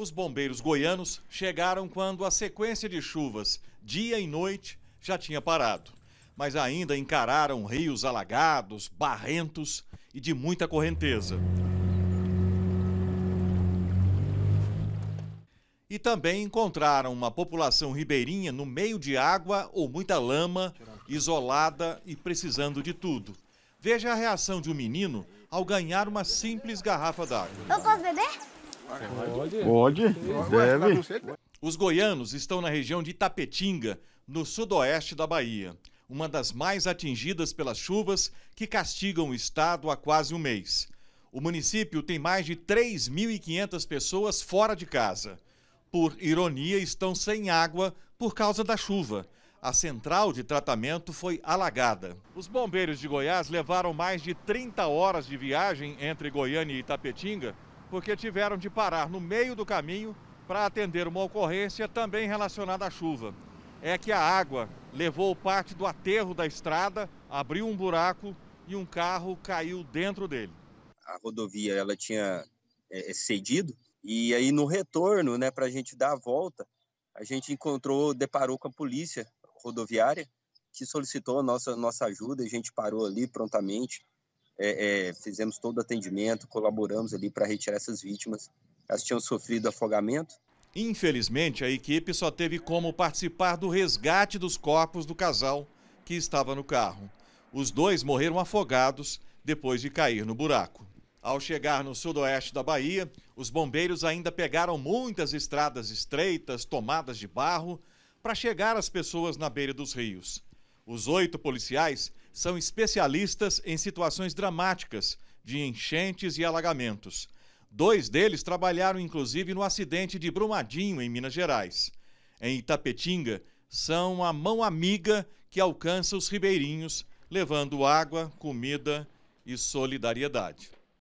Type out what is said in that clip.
Os bombeiros goianos chegaram quando a sequência de chuvas, dia e noite, já tinha parado. Mas ainda encararam rios alagados, barrentos e de muita correnteza. E também encontraram uma população ribeirinha no meio de água ou muita lama, isolada e precisando de tudo. Veja a reação de um menino ao ganhar uma simples garrafa d'água. Eu posso beber? Pode. Pode. Deve. Os goianos estão na região de Itapetinga, no sudoeste da Bahia, uma das mais atingidas pelas chuvas que castigam o estado há quase um mês. O município tem mais de 3.500 pessoas fora de casa. Por ironia, estão sem água por causa da chuva. A central de tratamento foi alagada. Os bombeiros de Goiás levaram mais de 30 horas de viagem entre Goiânia e Itapetinga porque tiveram de parar no meio do caminho para atender uma ocorrência também relacionada à chuva. É que a água levou parte do aterro da estrada, abriu um buraco e um carro caiu dentro dele. A rodovia ela tinha é, é cedido e aí no retorno, né, para a gente dar a volta, a gente encontrou, deparou com a polícia rodoviária que solicitou a nossa nossa ajuda. A gente parou ali prontamente é, é, fizemos todo o atendimento, colaboramos ali para retirar essas vítimas. Elas tinham sofrido afogamento. Infelizmente, a equipe só teve como participar do resgate dos corpos do casal que estava no carro. Os dois morreram afogados depois de cair no buraco. Ao chegar no sudoeste da Bahia, os bombeiros ainda pegaram muitas estradas estreitas, tomadas de barro, para chegar às pessoas na beira dos rios. Os oito policiais são especialistas em situações dramáticas de enchentes e alagamentos. Dois deles trabalharam inclusive no acidente de Brumadinho, em Minas Gerais. Em Itapetinga, são a mão amiga que alcança os ribeirinhos, levando água, comida e solidariedade.